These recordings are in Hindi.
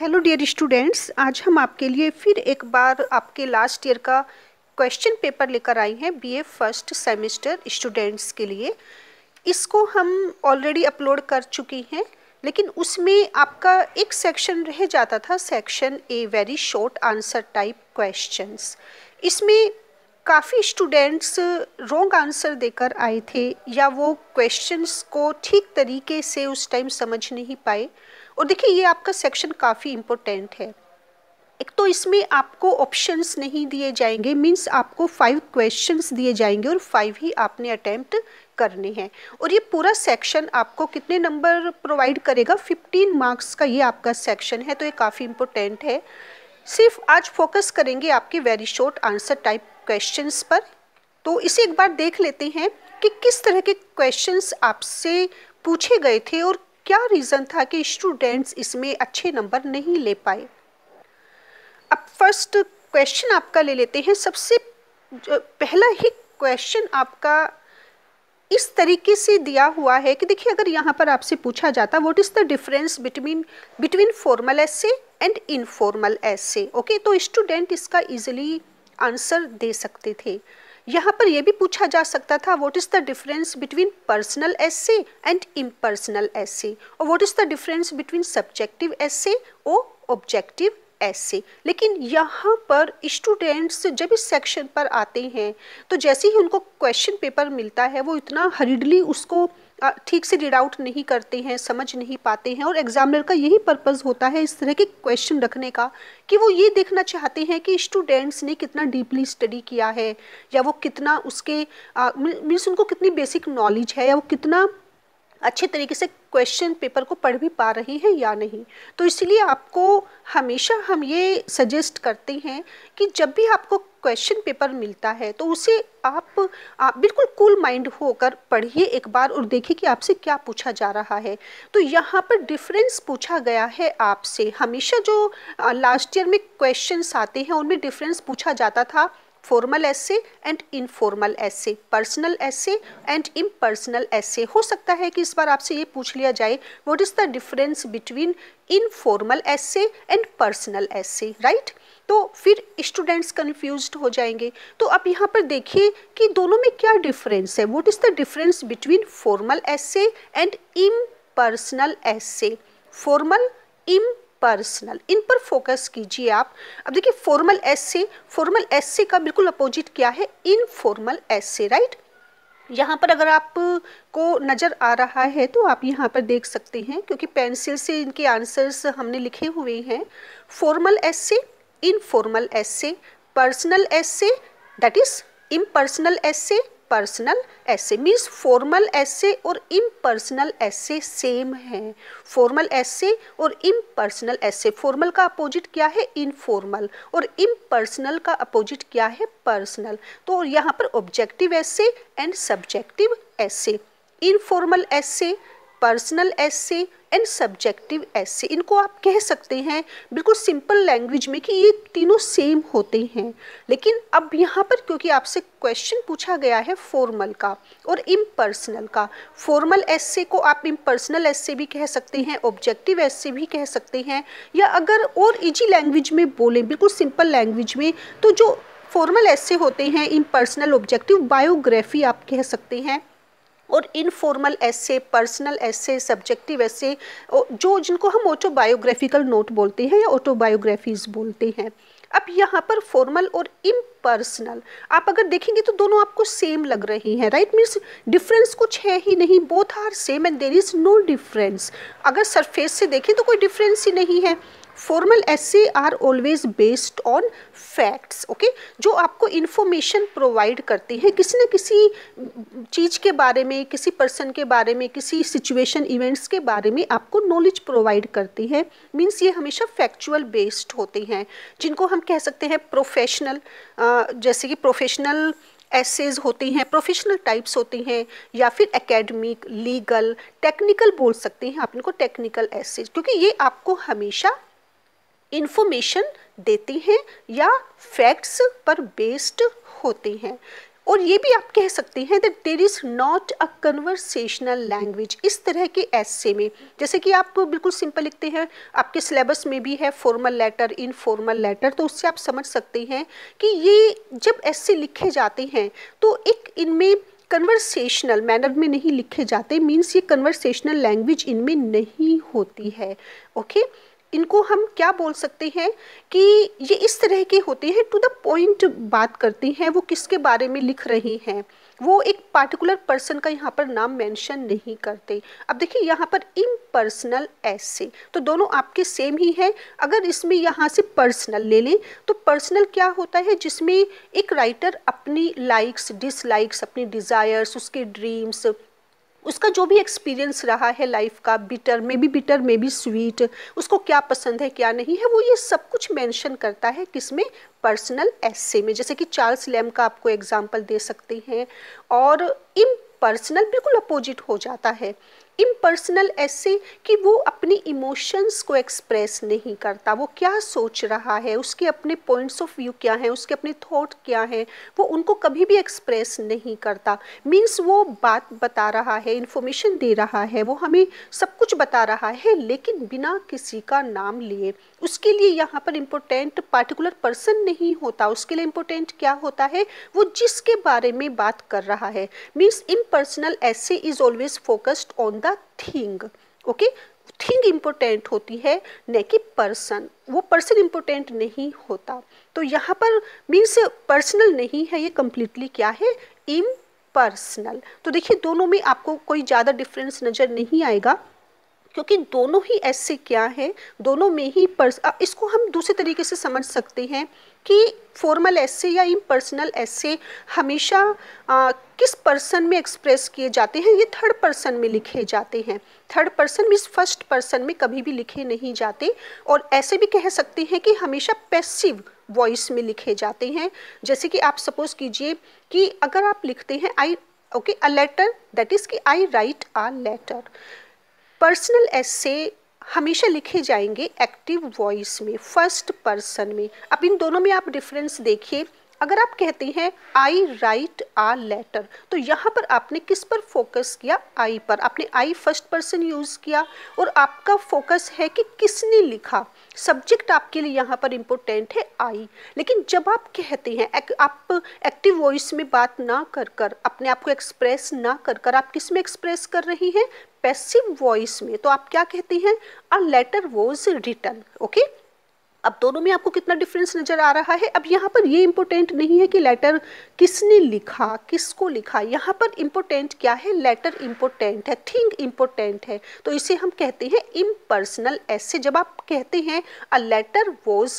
हेलो डियर स्टूडेंट्स आज हम आपके लिए फिर एक बार आपके लास्ट ईयर का क्वेश्चन पेपर लेकर आई हैं बीए फर्स्ट सेमेस्टर स्टूडेंट्स के लिए इसको हम ऑलरेडी अपलोड कर चुकी हैं लेकिन उसमें आपका एक सेक्शन रह जाता था section A very short answer type questions इसमें काफ़ी स्टूडेंट्स रॉन्ग आंसर देकर आए थे या वो क्वेश्चंस को ठीक तरीके से उस टाइम समझ नहीं पाए और देखिए ये आपका सेक्शन काफ़ी इम्पोर्टेंट है एक तो इसमें आपको ऑप्शंस नहीं दिए जाएंगे मींस आपको फाइव क्वेश्चंस दिए जाएंगे और फाइव ही आपने अटैम्प्ट करने हैं और ये पूरा सेक्शन आपको कितने नंबर प्रोवाइड करेगा फिफ्टीन मार्क्स का ये आपका सेक्शन है तो ये काफ़ी इम्पोर्टेंट है सिर्फ आज फोकस करेंगे आपके very short answer type questions पर तो इसे एक बार देख लेते हैं कि किस तरह के क्वेश्चंस आपसे पूछे गए थे और क्या रीज़न था कि स्टूडेंट्स इसमें अच्छे नंबर नहीं ले पाए अब फर्स्ट क्वेश्चन आपका ले लेते हैं सबसे पहला ही क्वेश्चन आपका इस तरीके से दिया हुआ है कि देखिए अगर यहाँ पर आपसे पूछा जाता what is the difference between between formal essay and informal essay okay तो स्टूडेंट इसका इजीली आंसर दे सकते थे यहाँ पर यह भी पूछा जा सकता था what is the difference between personal essay and impersonal essay और what is the difference between subjective essay और ऑब्जेक्टिव ऐसे लेकिन यहाँ पर स्टूडेंट्स जब इस सेक्शन पर आते हैं तो जैसे ही उनको क्वेश्चन पेपर मिलता है वो इतना हरीडली उसको ठीक से रीड आउट नहीं करते हैं समझ नहीं पाते हैं और एग्जामिनर का यही पर्पज़ होता है इस तरह के क्वेश्चन रखने का कि वो ये देखना चाहते हैं कि स्टूडेंट्स ने कितना डीपली स्टडी किया है या वो कितना उसके मीन्स उनको कितनी बेसिक नॉलेज है या वो कितना अच्छे तरीके से क्वेश्चन पेपर को पढ़ भी पा रही है या नहीं तो इसलिए आपको हमेशा हम ये सजेस्ट करते हैं कि जब भी आपको क्वेश्चन पेपर मिलता है तो उसे आप, आप बिल्कुल कूल माइंड होकर पढ़िए एक बार और देखिए कि आपसे क्या पूछा जा रहा है तो यहाँ पर डिफरेंस पूछा गया है आपसे हमेशा जो लास्ट ईयर में क्वेश्चंस आते हैं उनमें डिफरेंस पूछा जाता था formal essay and informal essay personal essay and impersonal essay हो सकता है कि इस बार आपसे ये पूछ लिया जाए what is the difference between informal essay and personal essay right तो फिर स्टूडेंट्स कन्फ्यूज हो जाएंगे तो आप यहाँ पर देखिए कि दोनों में क्या डिफरेंस है what is the difference between formal essay and impersonal essay formal impersonal इन पर फोकस कीजिए आप अब देखिए फॉर्मल एस फॉर्मल एस्से का बिल्कुल अपोजिट क्या है इनफॉर्मल एस्से राइट यहाँ पर अगर आप को नज़र आ रहा है तो आप यहाँ पर देख सकते हैं क्योंकि पेंसिल से इनके आंसर्स हमने लिखे हुए हैं फॉर्मल फॉर्मल इनफॉर्मल से पर्सनल से दैट इज़ इम्पर्सनल से personal essay means formal essay और इम्पर्सनल ऐसे सेम है फॉर्मल ऐसे और इम्पर्सनल ऐसे फॉर्मल का अपोजिट क्या है इनफॉर्मल और इम्पर्सनल का अपोजिट क्या है पर्सनल तो यहाँ पर objective essay and subjective essay informal essay personal essay and subjective essay इनको आप कह सकते हैं बिल्कुल सिंपल लैंग्वेज में कि ये तीनों सेम होते हैं लेकिन अब यहाँ पर क्योंकि आपसे क्वेश्चन पूछा गया है फॉर्मल का और इम्पर्सनल का फॉर्मल ऐसे को आप इम्पर्सनल ऐसे भी कह सकते हैं ऑब्जेक्टिव ऐसे भी कह सकते हैं या अगर और इजी लैंग्वेज में बोलें बिल्कुल सिंपल लैंग्वेज में तो जो फॉर्मल ऐसे होते हैं इम्पर्सनल ऑब्जेक्टिव बायोग्राफी आप कह सकते हैं और इनफॉर्मल ऐसे पर्सनल ऐसे सब्जेक्टिव ऐसे जो जिनको हम ऑटोबायोग्राफिकल नोट बोलते हैं या ऑटोबायोग्राफीज बोलते हैं अब यहाँ पर फॉर्मल और इम्पर्सनल आप अगर देखेंगे तो दोनों आपको सेम लग रही हैं राइट मीन्स डिफरेंस कुछ है ही नहीं both are same and there is no difference अगर सरफेस से देखें तो कोई डिफरेंस ही नहीं है formal essay are always based on facts okay जो आपको इन्फॉर्मेशन प्रोवाइड करती हैं किसी न किसी चीज़ के बारे में किसी पर्सन के बारे में किसी सिचुएशन इवेंट्स के बारे में आपको नॉलेज प्रोवाइड करती है मीन्स ये हमेशा फैक्चुअल बेस्ड होती हैं जिनको हम कह सकते हैं प्रोफेशनल जैसे कि प्रोफेशनल एसेज होती हैं प्रोफेशनल टाइप्स होती हैं या फिर एकेडमिक लीगल टेक्निकल बोल सकते हैं आप इनको टेक्निकल एसेज क्योंकि ये आपको हमेशा इन्फॉर्मेशन देते हैं या फैक्ट्स पर बेस्ड होते हैं और ये भी आप कह सकते हैं that there is not a conversational language इस तरह के ऐसे में जैसे कि आप बिल्कुल सिंपल लिखते हैं आपके सिलेबस में भी है फॉर्मल लेटर इनफॉर्मल लेटर तो उससे आप समझ सकते हैं कि ये जब ऐसे लिखे जाते हैं तो एक इनमें कन्वर्सेशनल मैनर में नहीं लिखे जाते मीन्स ये कन्वर्सेशनल लैंग्वेज इनमें नहीं होती है ओके okay? इनको हम क्या बोल सकते हैं कि ये इस तरह के होते हैं टू द पॉइंट बात करती हैं वो किसके बारे में लिख रहे हैं वो एक पार्टिकुलर पर्सन का यहाँ पर नाम मेंशन नहीं करते अब देखिए यहाँ पर इम्पर्सनल ऐसे तो दोनों आपके सेम ही हैं अगर इसमें यहाँ से पर्सनल ले लें तो पर्सनल क्या होता है जिसमें एक राइटर अपनी लाइक्स डिसलाइक्स अपनी डिज़ायर्स उसके ड्रीम्स उसका जो भी एक्सपीरियंस रहा है लाइफ का bitter may be bitter may be sweet उसको क्या पसंद है क्या नहीं है वो ये सब कुछ मेंशन करता है किसमें पर्सनल एसे में जैसे कि चार्ल्स लैम का आपको एग्जाम्पल दे सकते हैं और इम पर्सनल बिल्कुल अपोजिट हो जाता है इम्पर्सनल ऐसे कि वो अपने इमोशंस को एक्सप्रेस नहीं करता वो क्या सोच रहा है उसके अपने पॉइंट्स ऑफ व्यू क्या हैं उसके अपने थॉट क्या हैं वो उनको कभी भी एक्सप्रेस नहीं करता मीन्स वो बात बता रहा है इन्फॉर्मेशन दे रहा है वो हमें सब कुछ बता रहा है लेकिन बिना किसी का नाम लिए उसके लिए यहाँ पर इम्पोर्टेंट पार्टिकुलर पर्सन नहीं होता उसके लिए इम्पोर्टेंट क्या होता है वो जिसके बारे में बात कर रहा है means impersonal essay is always focused on the thing okay thing important होती है न कि पर्सन वो पर्सन इम्पोर्टेंट नहीं होता तो यहाँ पर मीन्स पर्सनल नहीं है ये कम्प्लीटली क्या है पर्सनल तो देखिए दोनों में आपको कोई ज़्यादा डिफरेंस नज़र नहीं आएगा क्योंकि दोनों ही ऐसे क्या हैं दोनों में ही पर्स इसको हम दूसरे तरीके से समझ सकते हैं कि फॉर्मल ऐसे या इम्पर्सनल ऐसे हमेशा आ, किस पर्सन में एक्सप्रेस किए जाते हैं ये थर्ड पर्सन में लिखे जाते हैं third person means first person में कभी भी लिखे नहीं जाते और ऐसे भी कह सकते हैं कि हमेशा पैसिव वॉइस में लिखे जाते हैं जैसे कि आप सपोज़ कीजिए कि अगर आप लिखते हैं I okay a letter that is कि I write a letter personal essay हमेशा लिखे जाएंगे एक्टिव वॉइस में फर्स्ट पर्सन में अब इन दोनों में आप डिफरेंस देखिए अगर आप कहते हैं आई राइट आ लेटर तो यहाँ पर आपने किस पर फोकस किया आई पर आपने आई फर्स्ट पर्सन यूज़ किया और आपका फोकस है कि किसने लिखा सब्जेक्ट आपके लिए यहाँ पर इम्पोर्टेंट है आई लेकिन जब आप कहते हैं एक, आप एक्टिव वॉइस में बात ना कर कर अपने आप को एक्सप्रेस ना कर कर आप किस में एक्सप्रेस कर रही हैं पैसिव वॉइस में तो आप क्या कहते हैं a letter was written okay अब दोनों में आपको कितना डिफरेंस नज़र आ रहा है अब यहाँ पर ये इम्पोर्टेंट नहीं है कि लेटर किसने लिखा किसको लिखा यहाँ पर इम्पोर्टेंट क्या है लेटर इम्पोर्टेंट है थिंग इम्पोर्टेंट है तो इसे हम कहते हैं इम्पर्सनल ऐसे जब आप कहते हैं a letter was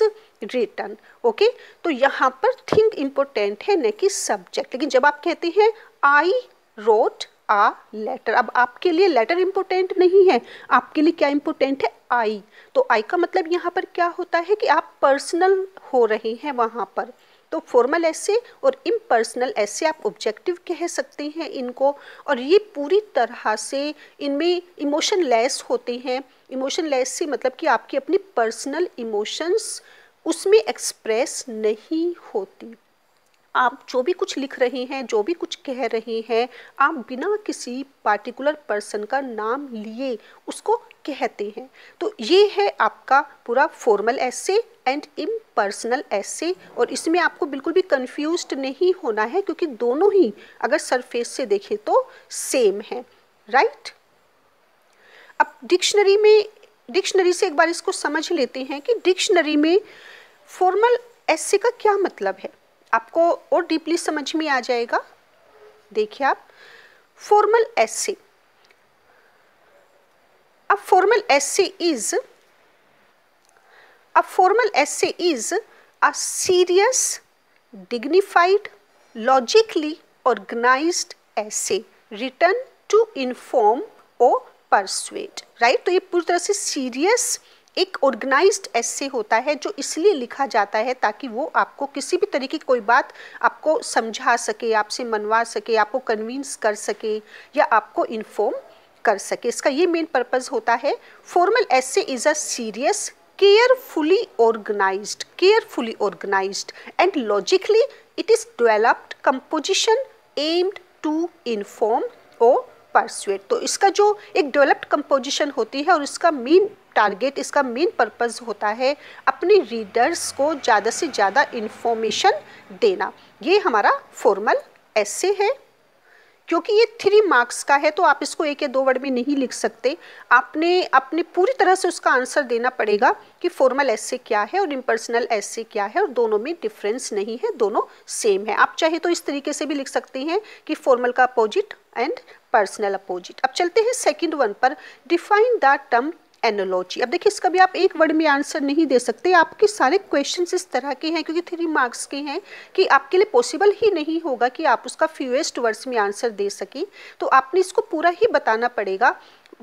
written okay तो यहाँ पर थिंग इम्पोर्टेंट है न कि सब्जेक्ट लेकिन जब आप कहते हैं आई रोट आ लेटर अब आपके लिए लेटर इम्पोर्टेंट नहीं है आपके लिए क्या इम्पोर्टेंट है आई तो आई का मतलब यहाँ पर क्या होता है कि आप पर्सनल हो रहे हैं वहाँ पर तो फॉर्मल ऐसे और इम्पर्सनल ऐसे आप ऑब्जेक्टिव कह सकते हैं इनको और ये पूरी तरह से इनमें इमोशन लेस होते हैं इमोशन लेस से मतलब कि आपकी अपनी पर्सनल इमोशंस उसमें एक्सप्रेस नहीं होती आप जो भी कुछ लिख रही हैं जो भी कुछ कह रही हैं आप बिना किसी पार्टिकुलर पर्सन का नाम लिए उसको कहते हैं तो ये है आपका पूरा formal essay and impersonal ऐसे और इसमें आपको बिल्कुल भी कंफ्यूज नहीं होना है क्योंकि दोनों ही अगर सरफेस से देखें तो सेम है राइट अब डिक्शनरी में डिक्शनरी से एक बार इसको समझ लेते हैं कि डिक्शनरी में फॉर्मल ऐसे का क्या मतलब है आपको और डीपली समझ में आ जाएगा देखिए आप फॉर्मल एस अब फॉर्मल एस इज अब formal essay is a serious dignified logically organise essay written to inform or persuade right तो ये पूरी तरह से सीरियस एक ऑर्गेनाइज्ड ऐसे होता है जो इसलिए लिखा जाता है ताकि वो आपको किसी भी तरीके की कोई बात आपको समझा सके आपसे मनवा सके आपको कन्विंस कर सके या आपको इन्फॉर्म कर सके इसका ये मेन पर्पज़ होता है formal essay is a serious carefully organised carefully organised and logically it is developed composition aimed to inform और परसुएट तो इसका जो एक डेवलप्ड कंपोजिशन होती है और इसका मेन टारगेट इसका मेन पर्पज़ होता है अपने रीडर्स को ज़्यादा से ज़्यादा इन्फॉर्मेशन देना ये हमारा फॉर्मल ऐसे है क्योंकि ये थ्री मार्क्स का है तो आप इसको एक या दो वर्ड में नहीं लिख सकते आपने अपने पूरी तरह से उसका आंसर देना पड़ेगा कि फॉर्मल ऐसे क्या है और इम्पर्सनल ऐसे क्या है और दोनों में डिफरेंस नहीं है दोनों सेम है आप चाहे तो इस तरीके से भी लिख सकते हैं कि फॉर्मल का अपोजिट एंड पर्सनल अपोजिट अब चलते हैं सेकेंड वन पर डिफाइन द टर्म एनोलॉजी अब देखिए इसका भी आप एक वर्ड में आंसर नहीं दे सकते आपके सारे क्वेश्चन इस तरह के हैं क्योंकि थ्री मार्क्स के हैं कि आपके लिए पॉसिबल ही नहीं होगा कि आप उसका फ्यूएस्ट वर्ड्स में आंसर दे सकें तो आपने इसको पूरा ही बताना पड़ेगा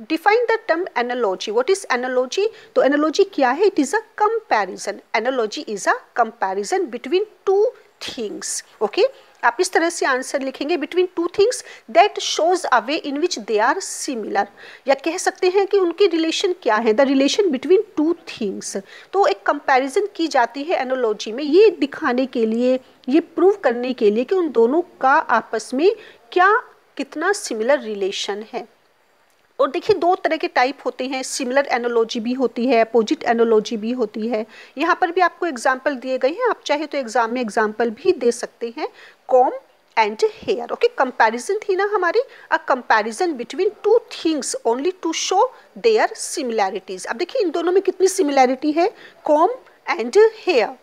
define the term analogy what is analogy तो एनोलॉजी क्या है it is a comparison analogy is a comparison between two things okay आप इस तरह से आंसर लिखेंगे between two things that shows a way in which they are similar या कह सकते हैं कि उनकी रिलेशन क्या है the relation between two things तो एक कंपैरिजन की जाती है एनोलॉजी में ये दिखाने के लिए ये प्रूव करने के लिए कि उन दोनों का आपस में क्या कितना सिमिलर रिलेशन है और देखिए दो तरह के टाइप होते हैं सिमिलर एनोलॉजी भी होती है अपोजिट एनोलॉजी भी होती है यहाँ पर भी आपको एग्जाम्पल दिए गए हैं आप चाहे तो एग्जाम में एग्जाम्पल भी दे सकते हैं comb and hair okay comparison थी ना हमारी a comparison between two things only to show their similarities अब देखिए इन दोनों में कितनी सिमिलैरिटी है comb and hair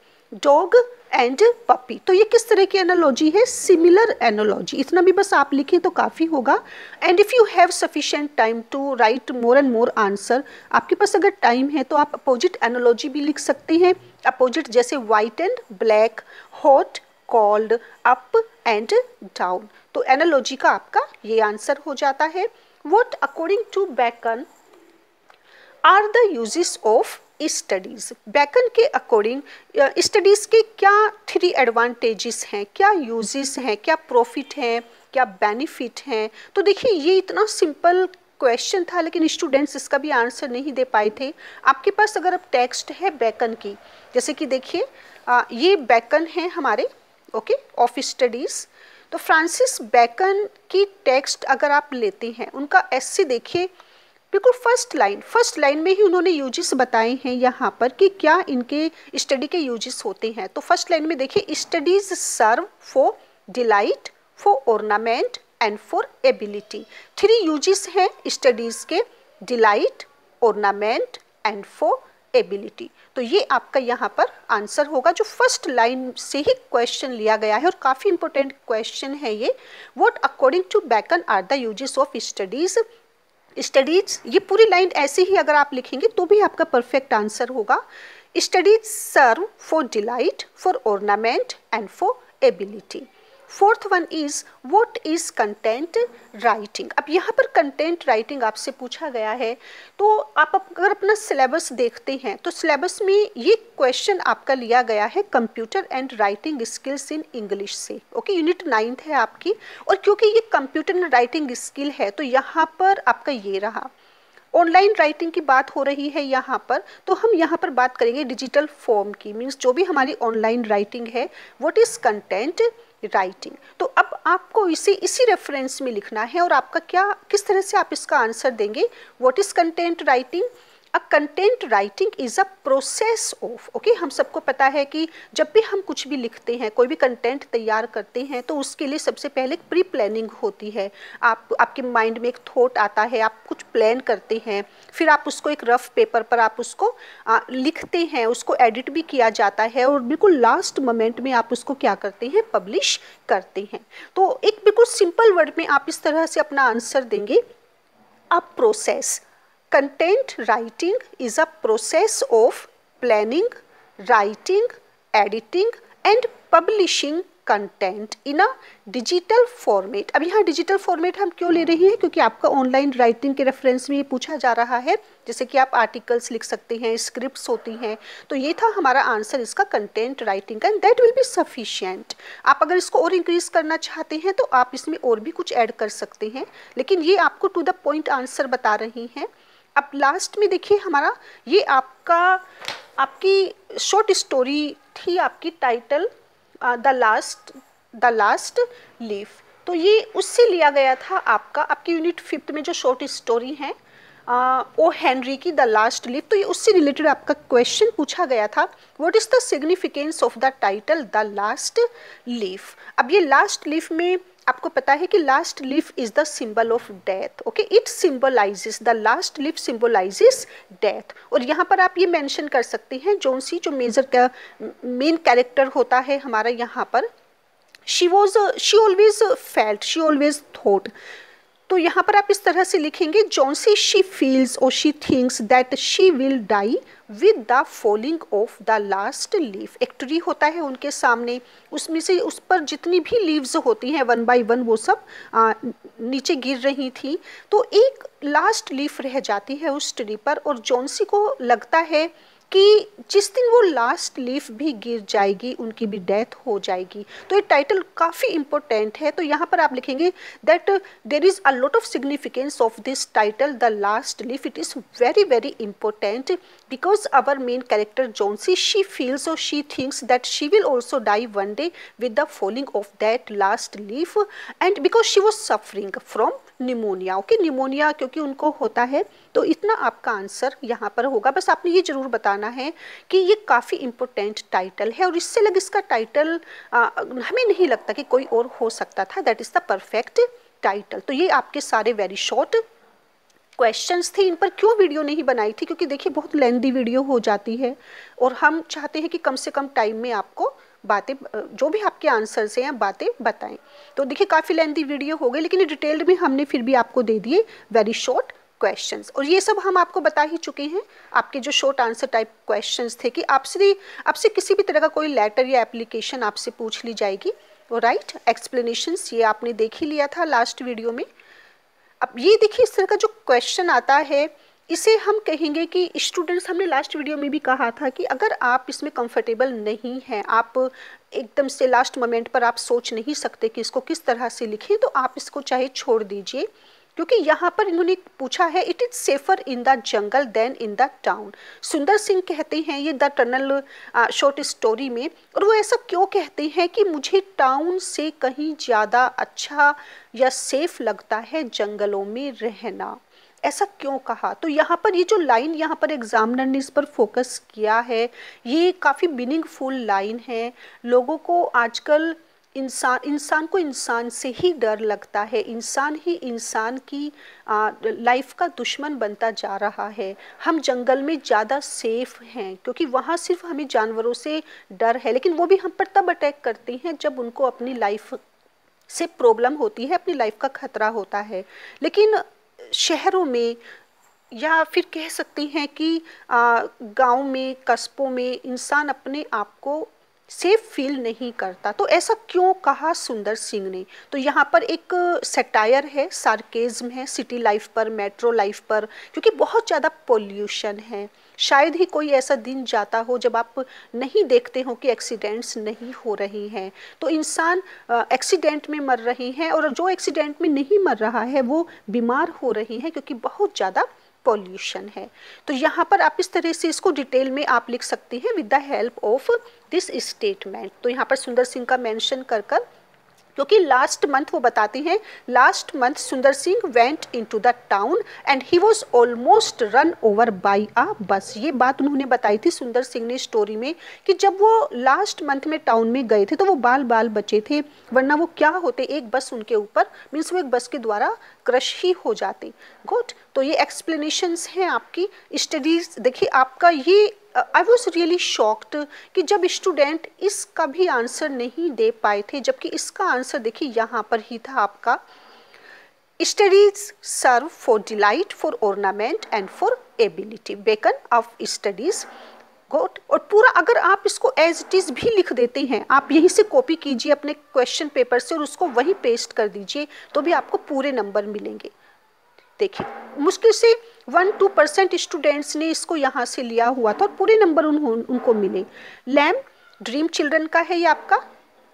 dog and puppy तो ये किस तरह की एनोलॉजी है सिमिलर एनोलॉजी इतना भी बस आप लिखें तो काफ़ी होगा and if you have sufficient time to write more and more answer आपके पास अगर टाइम है तो आप अपोजिट एनोलॉजी भी लिख सकते हैं अपोजिट जैसे white and black hot cold up and down तो एनोलॉजी का आपका ये आंसर हो जाता है what according to Bacon are the uses of studies Bacon के अकॉर्डिंग स्टडीज़ uh, के क्या थ्री एडवांटेजेस हैं क्या यूजेस हैं क्या प्रॉफिट हैं क्या बेनिफिट हैं तो देखिए ये इतना सिंपल क्वेश्चन था लेकिन स्टूडेंट्स इसका भी आंसर नहीं दे पाए थे आपके पास अगर अब टेक्स्ट है बैकन की जैसे कि देखिए uh, ये बैकन है हमारे ओके ऑफ स्टडीज़ तो फ्रांसिस बैकन की टेक्स्ट अगर आप लेते हैं उनका एस देखिए बिल्कुल फर्स्ट लाइन फर्स्ट लाइन में ही उन्होंने यूजिस बताए हैं यहाँ पर कि क्या इनके स्टडी के यूजिस होते हैं तो फर्स्ट लाइन में देखिए studies serve for delight for ornament and for ability three uses हैं स्टडीज के delight ornament and for ability तो ये आपका यहाँ पर आंसर होगा जो फर्स्ट लाइन से ही क्वेश्चन लिया गया है और काफ़ी इंपॉर्टेंट क्वेश्चन है ये what according to Bacon are the uses of studies studies ये पूरी लाइन ऐसे ही अगर आप लिखेंगे तो भी आपका परफेक्ट आंसर होगा studies serve for delight for ornament and for ability fourth one is what is content writing अब यहाँ पर कंटेंट राइटिंग आपसे पूछा गया है तो आप अगर अपना सिलेबस देखते हैं तो सिलेबस में ये क्वेश्चन आपका लिया गया है computer and writing skills in English से ओके यूनिट नाइन्थ है आपकी और क्योंकि ये कंप्यूटर एंड राइटिंग स्किल है तो यहाँ पर आपका ये रहा ऑनलाइन राइटिंग की बात हो रही है यहाँ पर तो हम यहाँ पर बात करेंगे डिजिटल फॉर्म की मीन्स जो भी हमारी ऑनलाइन राइटिंग है वॉट इज़ कंटेंट राइटिंग तो अब आपको इसे इसी रेफरेंस में लिखना है और आपका क्या किस तरह से आप इसका आंसर देंगे what is content writing a content writing is a process of okay हम सबको पता है कि जब भी हम कुछ भी लिखते हैं कोई भी कंटेंट तैयार करते हैं तो उसके लिए सबसे पहले प्री प्लानिंग होती है आप आपके माइंड में एक थॉट आता है आप प्लान करते हैं फिर आप उसको एक रफ़ पेपर पर आप उसको आ, लिखते हैं उसको एडिट भी किया जाता है और बिल्कुल लास्ट मोमेंट में आप उसको क्या करते हैं पब्लिश करते हैं तो एक बिल्कुल सिंपल वर्ड में आप इस तरह से अपना आंसर देंगे a process content writing is a process of planning writing editing and publishing content in a digital format अब यहाँ डिजिटल फॉर्मेट हम क्यों ले रहे हैं क्योंकि आपका ऑनलाइन राइटिंग के रेफरेंस में ये पूछा जा रहा है जैसे कि आप आर्टिकल्स लिख सकते हैं स्क्रिप्ट होती हैं तो ये था हमारा आंसर इसका कंटेंट राइटिंग का and that will be sufficient आप अगर इसको और इंक्रीज करना चाहते हैं तो आप इसमें और भी कुछ ऐड कर सकते हैं लेकिन ये आपको टू द पॉइंट आंसर बता रही हैं अब लास्ट में देखिए हमारा ये आपका आपकी शॉर्ट स्टोरी थी आपकी title the last the last leaf तो ये उससे लिया गया था आपका आपकी यूनिट फिफ्थ में जो शॉर्ट स्टोरी है ओ हेनरी की द लास्ट लीफ तो ये उससे रिलेटेड आपका क्वेश्चन पूछा गया था what is the significance of the title the last leaf अब ये लास्ट लीफ में आपको पता है कि last leaf is the symbol of death okay it symbolises the last leaf symbolises death और यहाँ पर आप ये मेंशन कर सकते हैं जोन सी जो मेजर का मेन कैरेक्टर होता है हमारा यहाँ पर she was she always felt she always thought तो यहाँ पर आप इस तरह से लिखेंगे जॉन्सी शी फील्स और she thinks that she will die with the falling of the last leaf एक ट्री होता है उनके सामने उसमें से उस पर जितनी भी लीव्स होती हैं वन बाय वन वो सब आ, नीचे गिर रही थी तो एक लास्ट लीफ रह जाती है उस ट्री पर और जॉन्सी को लगता है कि जिस दिन वो लास्ट लीफ भी गिर जाएगी उनकी भी डेथ हो जाएगी तो ये टाइटल काफ़ी इम्पोर्टेंट है तो यहाँ पर आप लिखेंगे that there is a lot of significance of this title the last leaf it is very very important because our main character Johnsy she feels और she thinks that she will also die one day with the falling of that last leaf and because she was suffering from pneumonia okay pneumonia क्योंकि उनको होता है तो इतना आपका आंसर यहाँ पर होगा बस आपने ये जरूर बताना है कि ये काफ़ी इम्पोर्टेंट टाइटल है और इससे लग इसका टाइटल आ, हमें नहीं लगता कि कोई और हो सकता था that is the perfect title तो ये आपके सारे वेरी शॉर्ट क्वेश्चंस थे इन पर क्यों वीडियो नहीं बनाई थी क्योंकि देखिए बहुत लेंदी वीडियो हो जाती है और हम चाहते हैं कि कम से कम टाइम में आपको बातें जो भी आपके आंसर्स हैं बातें बताएं तो देखिए काफ़ी लेंथी वीडियो हो गई लेकिन डिटेल्ड में हमने फिर भी आपको दे दिए वेरी शॉर्ट क्वेश्चंस और ये सब हम आपको बता ही चुके हैं आपके जो शॉर्ट आंसर टाइप क्वेश्चंस थे कि आपसे आपसे किसी भी तरह का कोई लेटर या एप्लीकेशन आपसे पूछ ली जाएगी राइट एक्सप्लेनेशंस ये आपने देख ही लिया था लास्ट वीडियो में अब ये देखिए इस तरह का जो क्वेश्चन आता है इसे हम कहेंगे कि स्टूडेंट्स हमने लास्ट वीडियो में भी कहा था कि अगर आप इसमें कंफर्टेबल नहीं हैं आप एकदम से लास्ट मोमेंट पर आप सोच नहीं सकते कि इसको किस तरह से लिखें तो आप इसको चाहे छोड़ दीजिए क्योंकि यहाँ पर इन्होंने पूछा है it is safer in the jungle then in the town Sundar Singh कहते हैं ये द टनल शॉर्ट स्टोरी में और वो ऐसा क्यों कहते हैं कि मुझे टाउन से कहीं ज़्यादा अच्छा या सेफ लगता है जंगलों में रहना ऐसा क्यों कहा तो यहाँ पर ये जो लाइन यहाँ पर एग्जामिनर ने इस पर फोकस किया है ये काफ़ी मीनिंगफुल लाइन है लोगों को आजकल इंसान इंसान को इंसान से ही डर लगता है इंसान ही इंसान की लाइफ का दुश्मन बनता जा रहा है हम जंगल में ज़्यादा सेफ हैं क्योंकि वहाँ सिर्फ हमें जानवरों से डर है लेकिन वो भी हम पर तब अटैक करते हैं जब उनको अपनी लाइफ से प्रॉब्लम होती है अपनी लाइफ का खतरा होता है लेकिन शहरों में या फिर कह सकते हैं कि गांव में कस्बों में इंसान अपने आप को सेफ फील नहीं करता तो ऐसा क्यों कहा सुंदर सिंह ने तो यहाँ पर एक सेटायर है सार्केज्म है सिटी लाइफ पर मेट्रो लाइफ पर क्योंकि बहुत ज़्यादा पोल्यूशन है शायद ही कोई ऐसा दिन जाता हो जब आप नहीं देखते हो कि एक्सीडेंट्स नहीं हो रहे हैं तो इंसान एक्सीडेंट में मर रहे हैं और जो एक्सीडेंट में नहीं मर रहा है वो बीमार हो रही हैं क्योंकि बहुत ज़्यादा पॉल्यूशन है तो यहाँ पर आप इस तरह से इसको डिटेल में आप लिख सकती हैं with the help of this statement तो यहाँ पर सुंदर सिंह का मेंशन कर कर क्योंकि लास्ट मंथ वो बताती हैं last month Sundar Singh went to the town and he was almost run over by a bus ये बात उन्होंने बताई थी सुंदर सिंह ने स्टोरी में कि जब वो लास्ट मंथ में टाउन में गए थे तो वो बाल बाल बचे थे वरना वो क्या होते एक बस उनके ऊपर मीन्स वो एक बस के द्वारा क्रश ही हो जाती गुड तो ये एक्सप्लेनेशंस हैं आपकी स्टडीज़ देखिए आपका ये आई वॉज रियली शॉक्ड कि जब स्टूडेंट इसका भी आंसर नहीं दे पाए थे जबकि इसका आंसर देखिए यहाँ पर ही था आपका studies serve for delight for ornament and for ability Bacon of studies got और पूरा अगर आप इसको एज इट इज़ भी लिख देते हैं आप यहीं से कॉपी कीजिए अपने क्वेश्चन पेपर से और उसको वहीं पेस्ट कर दीजिए तो भी आपको पूरे नंबर मिलेंगे देखिए मुश्किल से वन टू परसेंट स्टूडेंट्स ने इसको यहाँ से लिया हुआ था और पूरे नंबर उन, उनको मिले लैम ड्रीम चिल्ड्रन का है ये आपका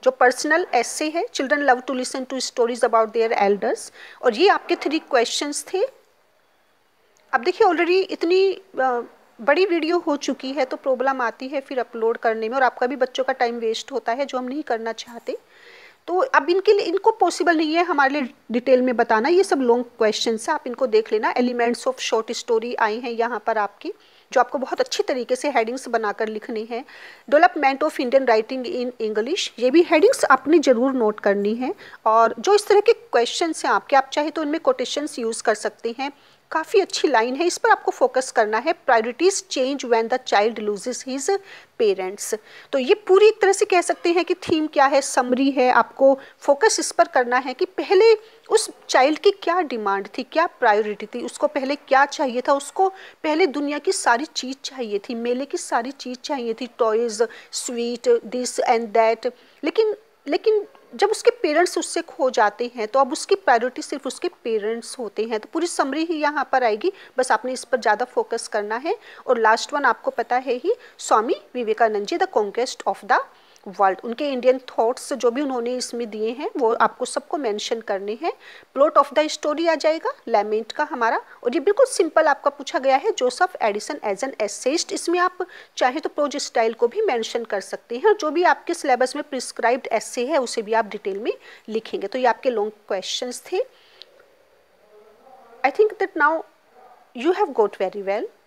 जो पर्सनल ऐसे है children love to listen to stories about their elders और ये आपके थ्री क्वेश्चंस थे अब देखिए ऑलरेडी इतनी बड़ी वीडियो हो चुकी है तो प्रॉब्लम आती है फिर अपलोड करने में और आपका भी बच्चों का टाइम वेस्ट होता है जो हम नहीं करना चाहते तो अब इनके लिए इनको पॉसिबल नहीं है हमारे लिए डिटेल में बताना ये सब लॉन्ग क्वेश्चन है आप इनको देख लेना एलिमेंट्स ऑफ शॉर्ट स्टोरी आई हैं यहाँ पर आपकी जो आपको बहुत अच्छी तरीके से हेडिंग्स बनाकर लिखनी है development of Indian writing in English ये भी हेडिंग्स आपने ज़रूर नोट करनी है और जो इस तरह के क्वेश्चन हैं आपके आप चाहे तो इनमें कोटेशंस यूज़ कर सकते हैं काफ़ी अच्छी लाइन है इस पर आपको फोकस करना है priorities change when the child loses his parents तो ये पूरी एक तरह से कह सकते हैं कि थीम क्या है समरी है आपको फोकस इस पर करना है कि पहले उस चाइल्ड की क्या डिमांड थी क्या प्रायोरिटी थी उसको पहले क्या चाहिए था उसको पहले दुनिया की सारी चीज़ चाहिए थी मेले की सारी चीज़ चाहिए थी toys sweet this and that लेकिन लेकिन जब उसके पेरेंट्स उससे खो जाते हैं तो अब उसकी प्रायोरिटी सिर्फ उसके पेरेंट्स होते हैं तो पूरी समरी ही यहाँ पर आएगी बस आपने इस पर ज़्यादा फोकस करना है और लास्ट वन आपको पता है ही Swami Vivekananda ji the conquest of the world उनके इंडियन थॉट्स जो भी उन्होंने इसमें दिए हैं वो आपको सबको मेंशन करने हैं प्लॉट ऑफ द स्टोरी आ जाएगा लेमेंट का हमारा और ये बिल्कुल सिंपल आपका पूछा गया है Joseph Addison as an essayist इसमें आप चाहे तो प्रोज स्टाइल को भी मेंशन कर सकते हैं और जो भी आपके सिलेबस में प्रिस्क्राइब्ड एसे है उसे भी आप डिटेल में लिखेंगे तो ये आपके लॉन्ग क्वेश्चन थे I think that now you have got very well